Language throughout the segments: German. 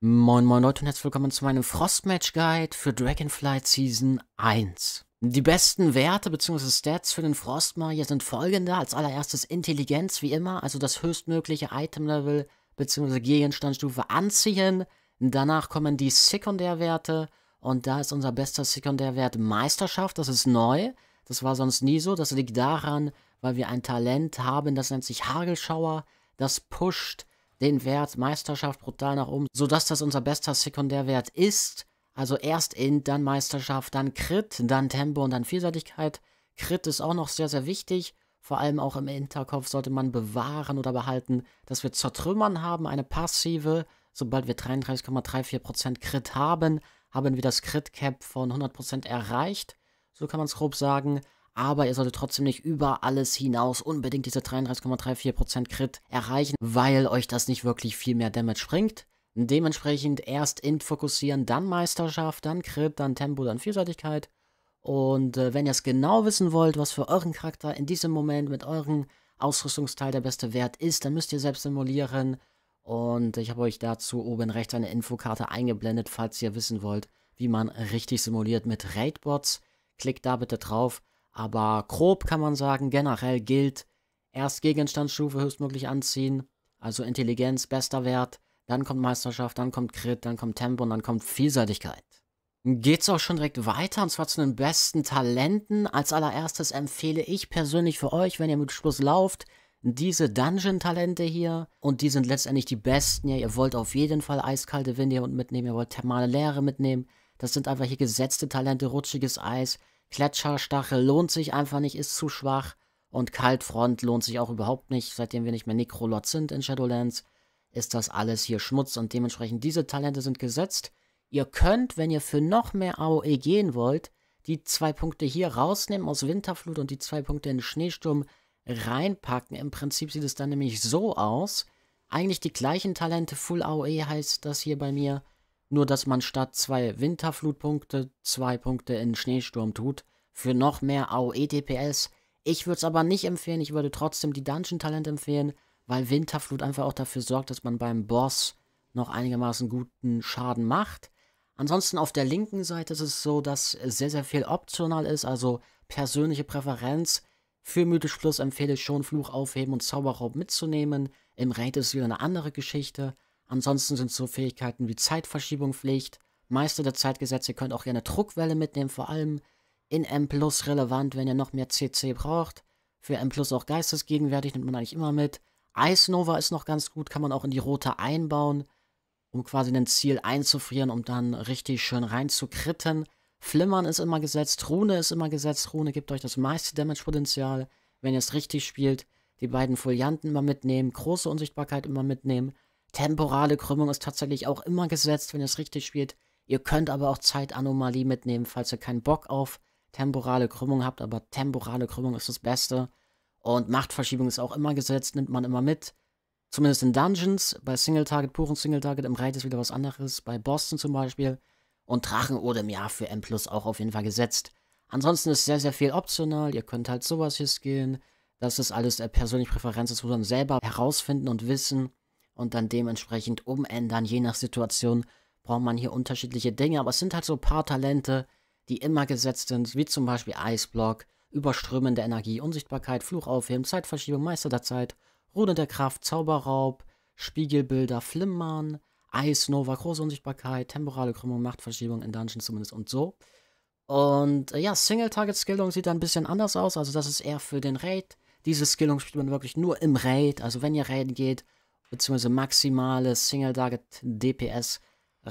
Moin moin Leute und herzlich willkommen zu meinem Frostmatch Guide für Dragonfly Season 1. Die besten Werte bzw. Stats für den Frostmagier sind folgende. Als allererstes Intelligenz wie immer, also das höchstmögliche Itemlevel bzw. Gegenstandstufe anziehen. Danach kommen die Sekundärwerte und da ist unser bester Sekundärwert Meisterschaft, das ist neu. Das war sonst nie so, das liegt daran, weil wir ein Talent haben, das nennt sich Hagelschauer. Das pusht den Wert Meisterschaft brutal nach oben, sodass das unser bester Sekundärwert ist. Also erst Int, dann Meisterschaft, dann Crit, dann Tempo und dann Vielseitigkeit. Crit ist auch noch sehr, sehr wichtig. Vor allem auch im Hinterkopf sollte man bewahren oder behalten, dass wir zertrümmern haben, eine passive. Sobald wir 33,34% Crit haben, haben wir das Crit-Cap von 100% erreicht. So kann man es grob sagen aber ihr solltet trotzdem nicht über alles hinaus unbedingt diese 33,34% Crit erreichen, weil euch das nicht wirklich viel mehr Damage bringt. Dementsprechend erst Int fokussieren, dann Meisterschaft, dann Crit, dann Tempo, dann Vielseitigkeit. Und äh, wenn ihr es genau wissen wollt, was für euren Charakter in diesem Moment mit eurem Ausrüstungsteil der beste Wert ist, dann müsst ihr selbst simulieren. Und ich habe euch dazu oben rechts eine Infokarte eingeblendet, falls ihr wissen wollt, wie man richtig simuliert mit Raidbots. Klickt da bitte drauf aber grob kann man sagen, generell gilt, erst Gegenstandsstufe höchstmöglich anziehen, also Intelligenz, bester Wert, dann kommt Meisterschaft, dann kommt Crit, dann kommt Tempo und dann kommt Vielseitigkeit. Geht's auch schon direkt weiter und zwar zu den besten Talenten. Als allererstes empfehle ich persönlich für euch, wenn ihr mit Schluss lauft, diese Dungeon-Talente hier. Und die sind letztendlich die besten. Ja, ihr wollt auf jeden Fall eiskalte Winde hier mitnehmen, ihr wollt thermale Leere mitnehmen. Das sind einfach hier gesetzte Talente, rutschiges Eis, Gletscherstachel lohnt sich einfach nicht, ist zu schwach. Und Kaltfront lohnt sich auch überhaupt nicht, seitdem wir nicht mehr Necrolot sind in Shadowlands. Ist das alles hier Schmutz und dementsprechend diese Talente sind gesetzt. Ihr könnt, wenn ihr für noch mehr AOE gehen wollt, die zwei Punkte hier rausnehmen aus Winterflut und die zwei Punkte in Schneesturm reinpacken. Im Prinzip sieht es dann nämlich so aus. Eigentlich die gleichen Talente, Full AOE heißt das hier bei mir. Nur dass man statt zwei Winterflutpunkte zwei Punkte in Schneesturm tut. Für noch mehr AOE-DPS. Ich würde es aber nicht empfehlen. Ich würde trotzdem die Dungeon-Talent empfehlen, weil Winterflut einfach auch dafür sorgt, dass man beim Boss noch einigermaßen guten Schaden macht. Ansonsten auf der linken Seite ist es so, dass sehr, sehr viel optional ist, also persönliche Präferenz. Für Mythisch Plus empfehle ich schon, Fluch aufheben und Zauberraub mitzunehmen. Im Raid ist es wieder eine andere Geschichte. Ansonsten sind so Fähigkeiten wie Zeitverschiebung Pflicht. Meister der Zeitgesetze könnt auch gerne Druckwelle mitnehmen, vor allem in M Plus relevant, wenn ihr noch mehr CC braucht. Für M Plus auch geistesgegenwärtig nimmt man eigentlich immer mit. Ice Nova ist noch ganz gut, kann man auch in die Rote einbauen, um quasi ein Ziel einzufrieren, um dann richtig schön rein zu kritten. Flimmern ist immer gesetzt, Rune ist immer gesetzt, Rune gibt euch das meiste Damage-Potenzial, wenn ihr es richtig spielt. Die beiden Folianten immer mitnehmen, große Unsichtbarkeit immer mitnehmen temporale Krümmung ist tatsächlich auch immer gesetzt, wenn ihr es richtig spielt. Ihr könnt aber auch Zeitanomalie mitnehmen, falls ihr keinen Bock auf temporale Krümmung habt, aber temporale Krümmung ist das Beste. Und Machtverschiebung ist auch immer gesetzt, nimmt man immer mit. Zumindest in Dungeons, bei Single Target, purem Single Target, im Raid ist wieder was anderes, bei Boston zum Beispiel. Und Drachenodem, ja, für M Plus auch auf jeden Fall gesetzt. Ansonsten ist sehr, sehr viel optional. Ihr könnt halt sowas hier skillen. Das ist alles äh, persönliche Präferenz, das muss man selber herausfinden und wissen und dann dementsprechend umändern, je nach Situation braucht man hier unterschiedliche Dinge, aber es sind halt so ein paar Talente, die immer gesetzt sind, wie zum Beispiel Eisblock, überströmende Energie, Unsichtbarkeit, Fluch aufheben, Zeitverschiebung, Meister der Zeit, Rune der Kraft, Zauberraub, Spiegelbilder, Flimmern, Eisnova, große Unsichtbarkeit, temporale Krümmung, Machtverschiebung in Dungeons zumindest und so. Und äh, ja, Single-Target-Skillung sieht da ein bisschen anders aus, also das ist eher für den Raid. Diese Skillung spielt man wirklich nur im Raid, also wenn ihr Raiden geht, beziehungsweise maximale Single Target DPS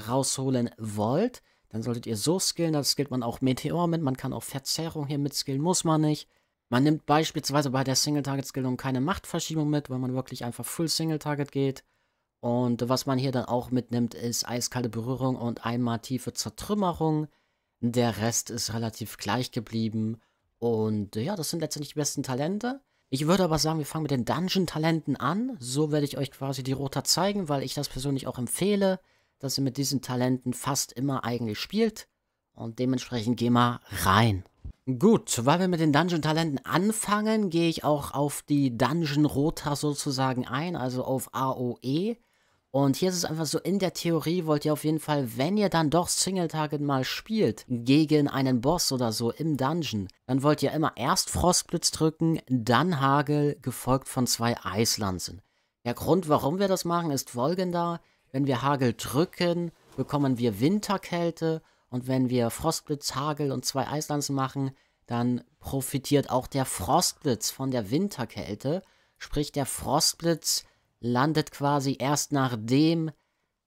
rausholen wollt, dann solltet ihr so skillen, da skillt man auch Meteor mit, man kann auch Verzerrung hier mitskillen, muss man nicht. Man nimmt beispielsweise bei der Single-Target-Skillung keine Machtverschiebung mit, weil man wirklich einfach Full Single-Target geht. Und was man hier dann auch mitnimmt, ist eiskalte Berührung und einmal tiefe Zertrümmerung. Der Rest ist relativ gleich geblieben. Und ja, das sind letztendlich die besten Talente. Ich würde aber sagen, wir fangen mit den Dungeon-Talenten an. So werde ich euch quasi die Rota zeigen, weil ich das persönlich auch empfehle, dass ihr mit diesen Talenten fast immer eigentlich spielt. Und dementsprechend gehen wir rein. Gut, weil wir mit den Dungeon-Talenten anfangen, gehe ich auch auf die Dungeon-Rota sozusagen ein, also auf AOE. Und hier ist es einfach so, in der Theorie wollt ihr auf jeden Fall, wenn ihr dann doch Single-Target mal spielt, gegen einen Boss oder so im Dungeon, dann wollt ihr immer erst Frostblitz drücken, dann Hagel, gefolgt von zwei Eislanzen. Der Grund, warum wir das machen, ist folgender. Wenn wir Hagel drücken, bekommen wir Winterkälte und wenn wir Frostblitz, Hagel und zwei Eislanzen machen, dann profitiert auch der Frostblitz von der Winterkälte. Sprich, der Frostblitz landet quasi erst nachdem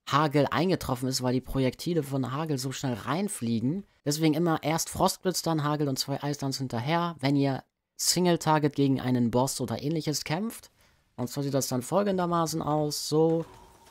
Hagel eingetroffen ist, weil die Projektile von Hagel so schnell reinfliegen. Deswegen immer erst Frostblitz, dann Hagel und zwei Eisdowns hinterher. Wenn ihr Single-Target gegen einen Boss oder ähnliches kämpft, und zwar sieht das dann folgendermaßen aus, so.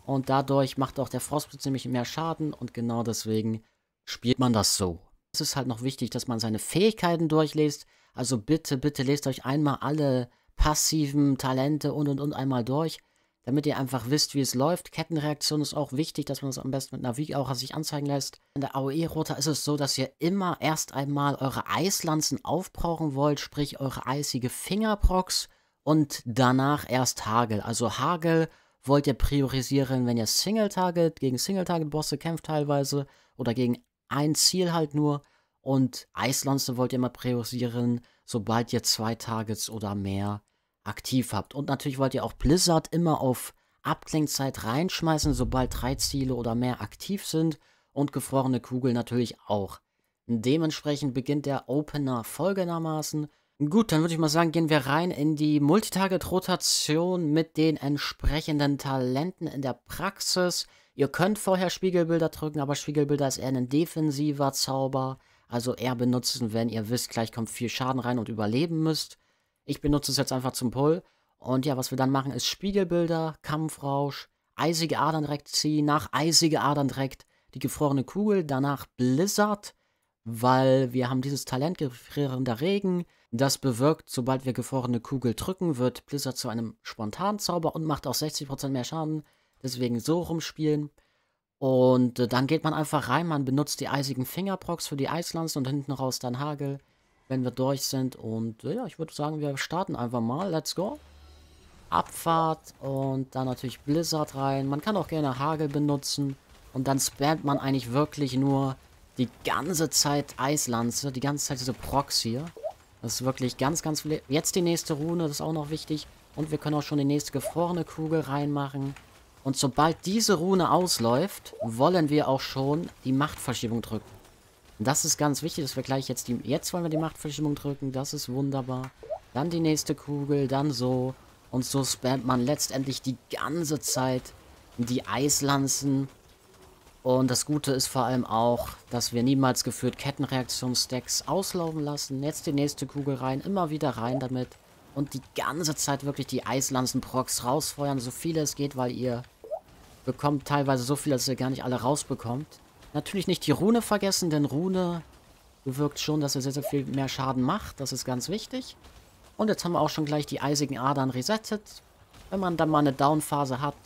Und dadurch macht auch der Frostblitz nämlich mehr Schaden und genau deswegen spielt man das so. Es ist halt noch wichtig, dass man seine Fähigkeiten durchliest. Also bitte, bitte lest euch einmal alle passiven Talente und und und einmal durch damit ihr einfach wisst, wie es läuft. Kettenreaktion ist auch wichtig, dass man das am besten mit Navigaura sich anzeigen lässt. In der AOE-Rota ist es so, dass ihr immer erst einmal eure Eislanzen aufbrauchen wollt, sprich eure eisige Fingerprox und danach erst Hagel. Also Hagel wollt ihr priorisieren, wenn ihr Single-Target gegen Single-Target-Bosse kämpft teilweise oder gegen ein Ziel halt nur. Und Eislanze wollt ihr immer priorisieren, sobald ihr zwei Targets oder mehr aktiv habt. Und natürlich wollt ihr auch Blizzard immer auf Abklingzeit reinschmeißen, sobald drei Ziele oder mehr aktiv sind und gefrorene Kugel natürlich auch. Dementsprechend beginnt der Opener folgendermaßen. Gut, dann würde ich mal sagen, gehen wir rein in die Multitarget-Rotation mit den entsprechenden Talenten in der Praxis. Ihr könnt vorher Spiegelbilder drücken, aber Spiegelbilder ist eher ein defensiver Zauber. Also eher benutzen, wenn ihr wisst, gleich kommt viel Schaden rein und überleben müsst. Ich benutze es jetzt einfach zum Pull. Und ja, was wir dann machen, ist Spiegelbilder, Kampfrausch, eisige Adern direkt ziehen, nach eisige Adern direkt die gefrorene Kugel, danach Blizzard, weil wir haben dieses Talent gefrierender Regen. Das bewirkt, sobald wir gefrorene Kugel drücken, wird Blizzard zu einem Spontanzauber und macht auch 60% mehr Schaden. Deswegen so rumspielen. Und äh, dann geht man einfach rein, man benutzt die eisigen Fingerprox für die Eislanzen und hinten raus dann Hagel wenn wir durch sind. Und äh, ja, ich würde sagen, wir starten einfach mal. Let's go. Abfahrt und dann natürlich Blizzard rein. Man kann auch gerne Hagel benutzen. Und dann spammt man eigentlich wirklich nur die ganze Zeit Eislanze, die ganze Zeit diese Prox hier. Das ist wirklich ganz, ganz Jetzt die nächste Rune, das ist auch noch wichtig. Und wir können auch schon die nächste gefrorene Kugel reinmachen. Und sobald diese Rune ausläuft, wollen wir auch schon die Machtverschiebung drücken. Das ist ganz wichtig, dass wir gleich jetzt die... Jetzt wollen wir die Machtverstimmung drücken, das ist wunderbar. Dann die nächste Kugel, dann so. Und so spammt man letztendlich die ganze Zeit die Eislanzen. Und das Gute ist vor allem auch, dass wir niemals geführt Kettenreaktionsstacks auslaufen lassen. Jetzt die nächste Kugel rein, immer wieder rein damit. Und die ganze Zeit wirklich die eislanzen Eislanzenprox rausfeuern, so viele es geht, weil ihr bekommt teilweise so viel, dass ihr gar nicht alle rausbekommt. Natürlich nicht die Rune vergessen, denn Rune bewirkt schon, dass er sehr, sehr viel mehr Schaden macht. Das ist ganz wichtig. Und jetzt haben wir auch schon gleich die eisigen Adern resettet. Wenn man dann mal eine Downphase hat,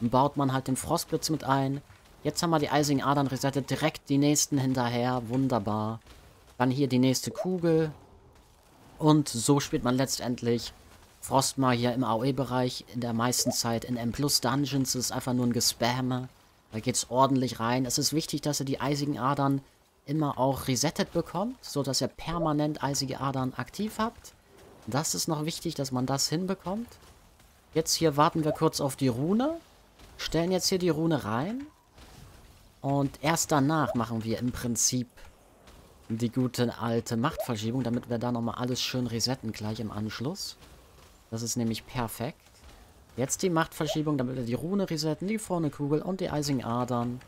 baut man halt den Frostblitz mit ein. Jetzt haben wir die eisigen Adern resettet. Direkt die nächsten hinterher. Wunderbar. Dann hier die nächste Kugel. Und so spielt man letztendlich Frostmagier im AOE-Bereich. In der meisten Zeit in M-Plus-Dungeons ist es einfach nur ein Gespamme. Da geht es ordentlich rein. Es ist wichtig, dass ihr die eisigen Adern immer auch resettet bekommt, sodass ihr permanent eisige Adern aktiv habt. Das ist noch wichtig, dass man das hinbekommt. Jetzt hier warten wir kurz auf die Rune. Stellen jetzt hier die Rune rein. Und erst danach machen wir im Prinzip die gute alte Machtverschiebung, damit wir da nochmal alles schön resetten gleich im Anschluss. Das ist nämlich perfekt. Jetzt die Machtverschiebung, damit wir die Rune resetten, die vorne Kugel und die eisigen Adern.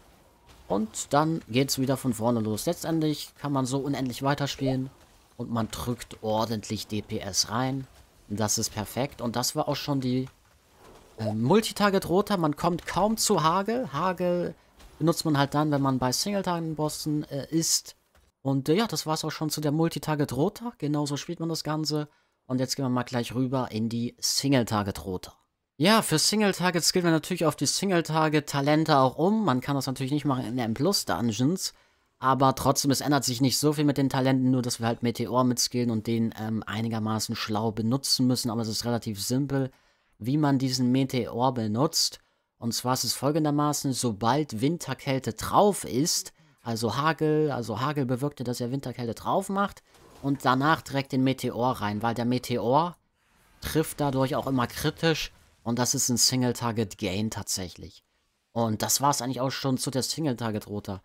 Und dann geht es wieder von vorne los. Letztendlich kann man so unendlich weiterspielen. Und man drückt ordentlich DPS rein. Das ist perfekt. Und das war auch schon die äh, Multitarget Roter. Man kommt kaum zu Hagel. Hagel benutzt man halt dann, wenn man bei single target bossen äh, ist. Und äh, ja, das war es auch schon zu der Multitarget Roter. Genauso spielt man das Ganze. Und jetzt gehen wir mal gleich rüber in die single target Roter. Ja, für Single-Targets gilt man natürlich auf die Single-Target-Talente auch um. Man kann das natürlich nicht machen in M-Plus-Dungeons. Aber trotzdem, es ändert sich nicht so viel mit den Talenten, nur dass wir halt Meteor mitskillen und den ähm, einigermaßen schlau benutzen müssen. Aber es ist relativ simpel, wie man diesen Meteor benutzt. Und zwar ist es folgendermaßen, sobald Winterkälte drauf ist, also Hagel, also Hagel bewirkte, dass er Winterkälte drauf macht und danach direkt den Meteor rein, weil der Meteor trifft dadurch auch immer kritisch und das ist ein Single-Target-Gain tatsächlich. Und das war es eigentlich auch schon zu der Single-Target-Rota.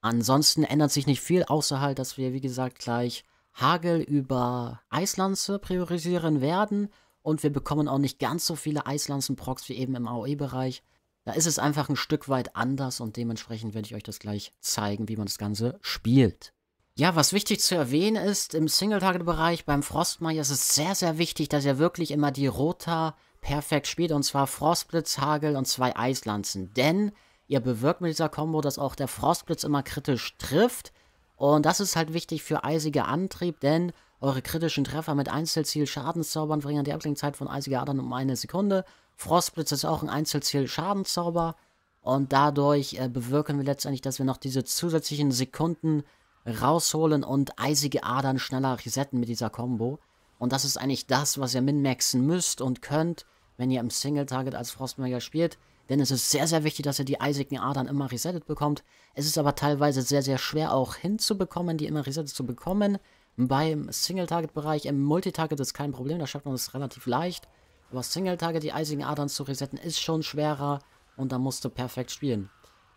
Ansonsten ändert sich nicht viel, außer halt, dass wir, wie gesagt, gleich Hagel über Eislanze priorisieren werden. Und wir bekommen auch nicht ganz so viele Eislanzen-Procs wie eben im AOE-Bereich. Da ist es einfach ein Stück weit anders und dementsprechend werde ich euch das gleich zeigen, wie man das Ganze spielt. Ja, was wichtig zu erwähnen ist, im Single-Target-Bereich beim Frostmeier ist es sehr, sehr wichtig, dass ihr wirklich immer die Rota perfekt spielt, und zwar Frostblitz, Hagel und zwei Eislanzen. Denn ihr bewirkt mit dieser Combo, dass auch der Frostblitz immer kritisch trifft. Und das ist halt wichtig für eisiger Antrieb, denn eure kritischen Treffer mit Einzelziel Schadenszaubern verringern die Abklingzeit von eisiger Adern um eine Sekunde. Frostblitz ist auch ein Einzelziel Schadenzauber. Und dadurch äh, bewirken wir letztendlich, dass wir noch diese zusätzlichen Sekunden rausholen und eisige Adern schneller resetten mit dieser Combo. Und das ist eigentlich das, was ihr min-maxen müsst und könnt, wenn ihr im Single-Target als Frostmager spielt. Denn es ist sehr, sehr wichtig, dass ihr die eisigen Adern immer resettet bekommt. Es ist aber teilweise sehr, sehr schwer auch hinzubekommen, die immer resettet zu bekommen. Beim Single-Target-Bereich, im Multi-Target ist kein Problem, da schafft man es relativ leicht. Aber Single-Target, die eisigen Adern zu resetten, ist schon schwerer und da musst du perfekt spielen.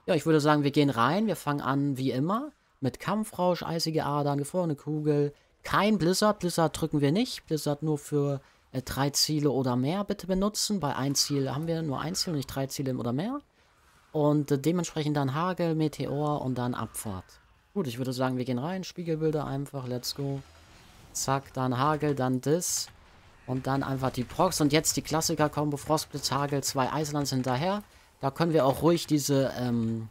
Ja, ich würde sagen, wir gehen rein, wir fangen an wie immer mit Kampfrausch, eisige Adern, gefrorene Kugel, kein Blizzard. Blizzard drücken wir nicht. Blizzard nur für äh, drei Ziele oder mehr bitte benutzen. Bei ein Ziel haben wir nur ein Ziel, und nicht drei Ziele oder mehr. Und äh, dementsprechend dann Hagel, Meteor und dann Abfahrt. Gut, ich würde sagen, wir gehen rein. Spiegelbilder einfach. Let's go. Zack, dann Hagel, dann Dis. Und dann einfach die Prox. Und jetzt die Klassiker-Kombo. Frostblitz, Hagel, zwei Eislands hinterher. Da können wir auch ruhig diese ähm,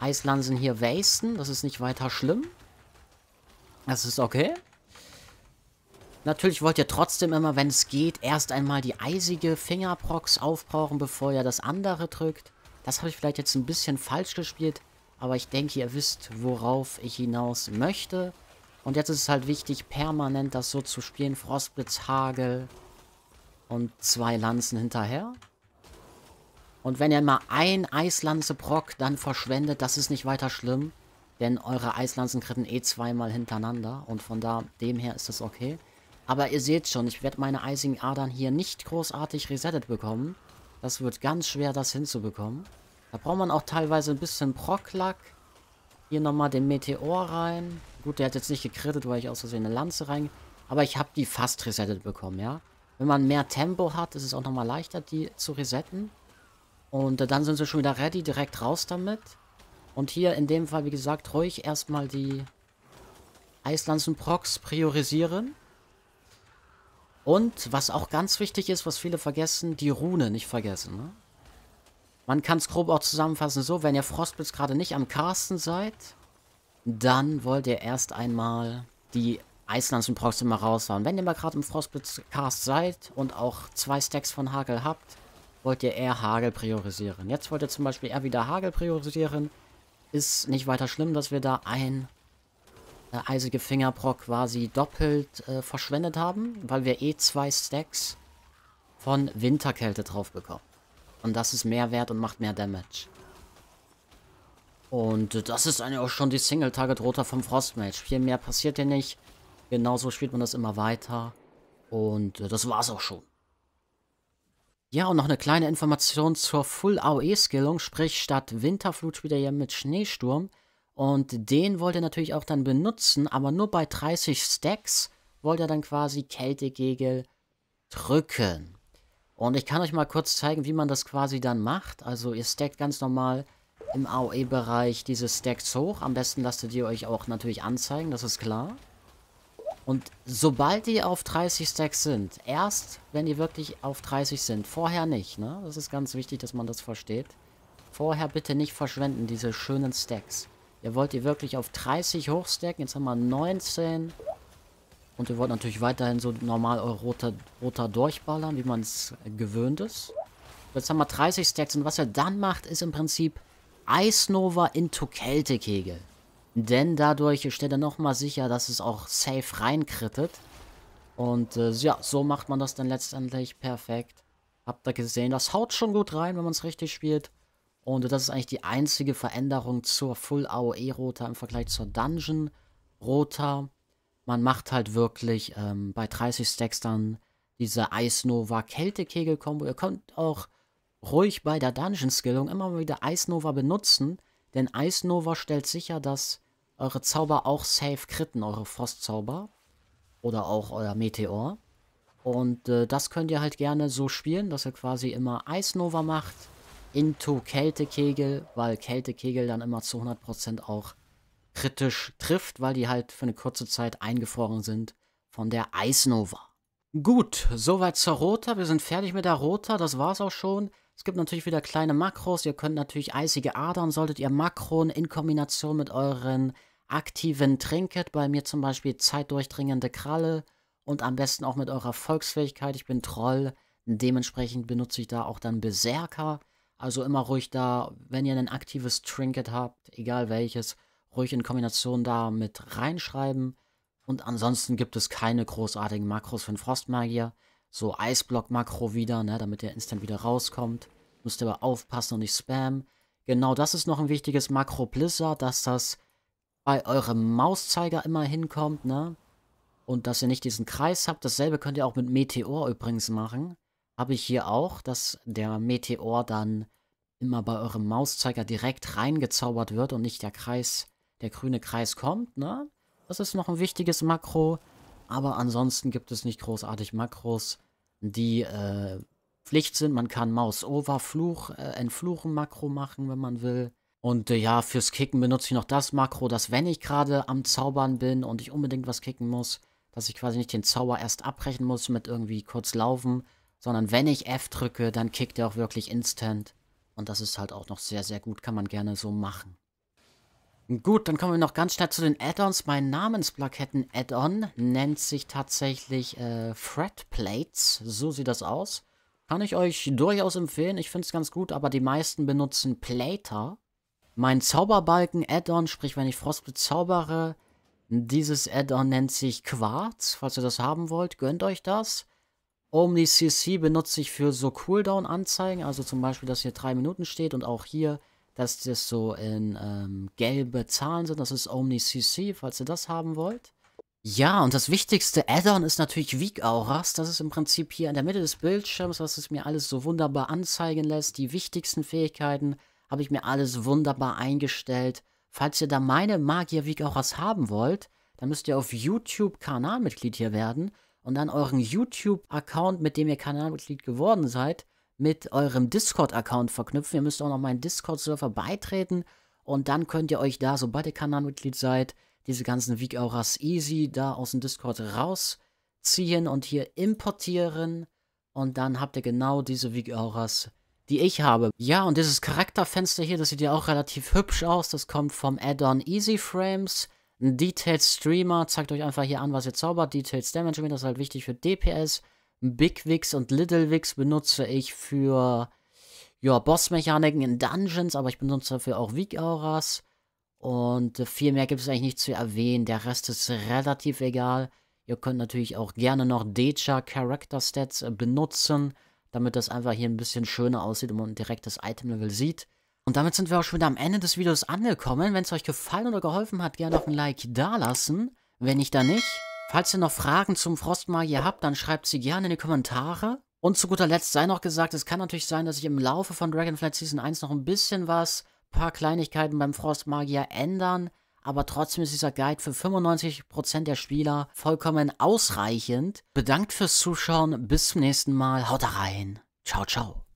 Eislansen hier wasten. Das ist nicht weiter schlimm. Das ist okay. Natürlich wollt ihr trotzdem immer, wenn es geht, erst einmal die eisige Fingerprox aufbrauchen, bevor ihr das andere drückt. Das habe ich vielleicht jetzt ein bisschen falsch gespielt, aber ich denke, ihr wisst, worauf ich hinaus möchte. Und jetzt ist es halt wichtig, permanent das so zu spielen. Frostblitz, Hagel und zwei Lanzen hinterher. Und wenn ihr mal ein Eislanze brockt, dann verschwendet, das ist nicht weiter schlimm. Denn eure Eislanzen kritten eh zweimal hintereinander. Und von da, dem her ist das okay. Aber ihr seht schon, ich werde meine eisigen Adern hier nicht großartig resettet bekommen. Das wird ganz schwer, das hinzubekommen. Da braucht man auch teilweise ein bisschen Proklack. Hier nochmal den Meteor rein. Gut, der hat jetzt nicht gekrittet, weil ich aus Versehen eine Lanze rein... Aber ich habe die fast resettet bekommen, ja. Wenn man mehr Tempo hat, ist es auch nochmal leichter, die zu resetten. Und äh, dann sind sie schon wieder ready, direkt raus damit. Und hier in dem Fall, wie gesagt, ruhig erstmal die Eislanzen-Procs priorisieren. Und was auch ganz wichtig ist, was viele vergessen, die Rune nicht vergessen. Ne? Man kann es grob auch zusammenfassen so, wenn ihr Frostblitz gerade nicht am Karsten seid, dann wollt ihr erst einmal die Eislanzenproxy mal raushauen. Wenn ihr mal gerade im Frostblitz-Cast seid und auch zwei Stacks von Hagel habt, wollt ihr eher Hagel priorisieren. Jetzt wollt ihr zum Beispiel eher wieder Hagel priorisieren. Ist nicht weiter schlimm, dass wir da ein äh, Eisige Fingerbrock quasi doppelt äh, verschwendet haben, weil wir eh zwei Stacks von Winterkälte drauf bekommen. Und das ist mehr wert und macht mehr Damage. Und äh, das ist eigentlich auch schon die single target roter vom Frostmage. Viel mehr passiert hier nicht. Genauso spielt man das immer weiter. Und äh, das war's auch schon. Ja, und noch eine kleine Information zur Full-AOE-Skillung, sprich statt Winterflut wieder hier mit Schneesturm, und den wollte er natürlich auch dann benutzen, aber nur bei 30 Stacks wollte er dann quasi Kältegegel drücken. Und ich kann euch mal kurz zeigen, wie man das quasi dann macht. Also ihr stackt ganz normal im AOE-Bereich diese Stacks hoch. Am besten lasst ihr euch auch natürlich anzeigen, das ist klar. Und sobald ihr auf 30 Stacks sind, erst wenn ihr wirklich auf 30 sind, vorher nicht, ne? Das ist ganz wichtig, dass man das versteht. Vorher bitte nicht verschwenden, diese schönen Stacks. Ihr wollt die wirklich auf 30 hochstecken. Jetzt haben wir 19. Und ihr wollt natürlich weiterhin so normal eure roter, roter durchballern, wie man es gewöhnt ist. Jetzt haben wir 30 Stacks. Und was er dann macht, ist im Prinzip Eisnova into Celtic Hegel. Denn dadurch stellt er nochmal sicher, dass es auch safe reinkrittet. Und äh, ja, so macht man das dann letztendlich perfekt. Habt ihr gesehen, das haut schon gut rein, wenn man es richtig spielt. Und das ist eigentlich die einzige Veränderung zur Full AOE Rota im Vergleich zur Dungeon Rota. Man macht halt wirklich ähm, bei 30 Stacks dann diese Eisnova Kältekegel Combo. Ihr könnt auch ruhig bei der Dungeon Skillung immer mal wieder Eisnova benutzen, denn Eisnova stellt sicher, dass eure Zauber auch safe kritten, eure Frostzauber oder auch euer Meteor. Und äh, das könnt ihr halt gerne so spielen, dass ihr quasi immer Eisnova macht into Kältekegel, weil Kältekegel dann immer zu 100% auch kritisch trifft, weil die halt für eine kurze Zeit eingefroren sind von der Eisnova. Gut, soweit zur Rota. Wir sind fertig mit der Rota, das war's auch schon. Es gibt natürlich wieder kleine Makros. Ihr könnt natürlich eisige Adern, solltet ihr Makron in Kombination mit euren aktiven Trinket, bei mir zum Beispiel zeitdurchdringende Kralle und am besten auch mit eurer Volksfähigkeit. Ich bin Troll, dementsprechend benutze ich da auch dann Berserker also immer ruhig da, wenn ihr ein aktives Trinket habt, egal welches, ruhig in Kombination da mit reinschreiben. Und ansonsten gibt es keine großartigen Makros für einen Frostmagier. So Eisblock-Makro wieder, ne, damit der instant wieder rauskommt. Müsst ihr aber aufpassen und nicht spammen. Genau das ist noch ein wichtiges Makro Blizzard, dass das bei eurem Mauszeiger immer hinkommt, ne? Und dass ihr nicht diesen Kreis habt. Dasselbe könnt ihr auch mit Meteor übrigens machen habe ich hier auch, dass der Meteor dann immer bei eurem Mauszeiger direkt reingezaubert wird und nicht der Kreis, der grüne Kreis kommt, ne? Das ist noch ein wichtiges Makro, aber ansonsten gibt es nicht großartig Makros, die äh, Pflicht sind. Man kann Maus-Over, Fluch, äh, Entfluchen-Makro machen, wenn man will. Und äh, ja, fürs Kicken benutze ich noch das Makro, dass wenn ich gerade am Zaubern bin und ich unbedingt was kicken muss, dass ich quasi nicht den Zauber erst abbrechen muss mit irgendwie kurz laufen, sondern wenn ich F drücke, dann kickt er auch wirklich instant. Und das ist halt auch noch sehr, sehr gut, kann man gerne so machen. Gut, dann kommen wir noch ganz schnell zu den Add-ons. Mein Namensplaketten-Add-on nennt sich tatsächlich äh, Fret Plates. So sieht das aus. Kann ich euch durchaus empfehlen. Ich finde es ganz gut, aber die meisten benutzen Plater. Mein Zauberbalken-Add-on, sprich wenn ich Frostblit zaubere, dieses Add-on nennt sich Quarz. Falls ihr das haben wollt, gönnt euch das. OmniCC benutze ich für so Cooldown-Anzeigen, also zum Beispiel, dass hier drei Minuten steht und auch hier, dass das so in ähm, gelbe Zahlen sind. Das ist OmniCC, falls ihr das haben wollt. Ja, und das wichtigste Add-on ist natürlich Weak Auras. Das ist im Prinzip hier in der Mitte des Bildschirms, was es mir alles so wunderbar anzeigen lässt. Die wichtigsten Fähigkeiten habe ich mir alles wunderbar eingestellt. Falls ihr da meine Magier Weak Auras haben wollt, dann müsst ihr auf YouTube Kanalmitglied hier werden und dann euren YouTube-Account, mit dem ihr Kanalmitglied geworden seid, mit eurem Discord-Account verknüpfen. Ihr müsst auch noch meinen Discord-Server beitreten und dann könnt ihr euch da, sobald ihr Kanalmitglied seid, diese ganzen Week Auras easy da aus dem Discord rausziehen und hier importieren und dann habt ihr genau diese Week Auras, die ich habe. Ja, und dieses Charakterfenster hier, das sieht ja auch relativ hübsch aus. Das kommt vom Add-on Easy Frames. Ein Detailed Streamer zeigt euch einfach hier an, was ihr zaubert. Details Damage Meter ist halt wichtig für DPS. Big Wix und Little Wix benutze ich für ja, Boss-Mechaniken in Dungeons, aber ich benutze dafür auch Weak-Auras. Und äh, viel mehr gibt es eigentlich nicht zu erwähnen. Der Rest ist relativ egal. Ihr könnt natürlich auch gerne noch Deja Character Stats äh, benutzen, damit das einfach hier ein bisschen schöner aussieht und man direkt das Item-Level sieht. Und damit sind wir auch schon wieder am Ende des Videos angekommen. Wenn es euch gefallen oder geholfen hat, gerne noch ein Like dalassen. Wenn nicht, dann nicht. Falls ihr noch Fragen zum Frostmagier habt, dann schreibt sie gerne in die Kommentare. Und zu guter Letzt sei noch gesagt, es kann natürlich sein, dass ich im Laufe von Dragonflight Season 1 noch ein bisschen was, paar Kleinigkeiten beim Frostmagier ändern, aber trotzdem ist dieser Guide für 95% der Spieler vollkommen ausreichend. Bedankt fürs Zuschauen, bis zum nächsten Mal, haut rein, ciao, ciao.